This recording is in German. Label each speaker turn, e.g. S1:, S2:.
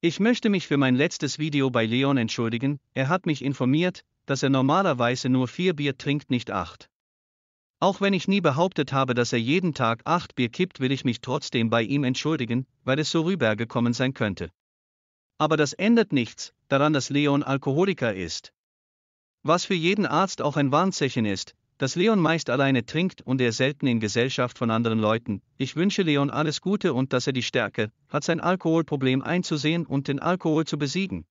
S1: Ich möchte mich für mein letztes Video bei Leon entschuldigen, er hat mich informiert, dass er normalerweise nur vier Bier trinkt, nicht acht. Auch wenn ich nie behauptet habe, dass er jeden Tag acht Bier kippt, will ich mich trotzdem bei ihm entschuldigen, weil es so rübergekommen sein könnte. Aber das ändert nichts daran, dass Leon Alkoholiker ist. Was für jeden Arzt auch ein Warnzeichen ist, dass Leon meist alleine trinkt und er selten in Gesellschaft von anderen Leuten. Ich wünsche Leon alles Gute und dass er die Stärke hat, sein Alkoholproblem einzusehen und den Alkohol zu besiegen.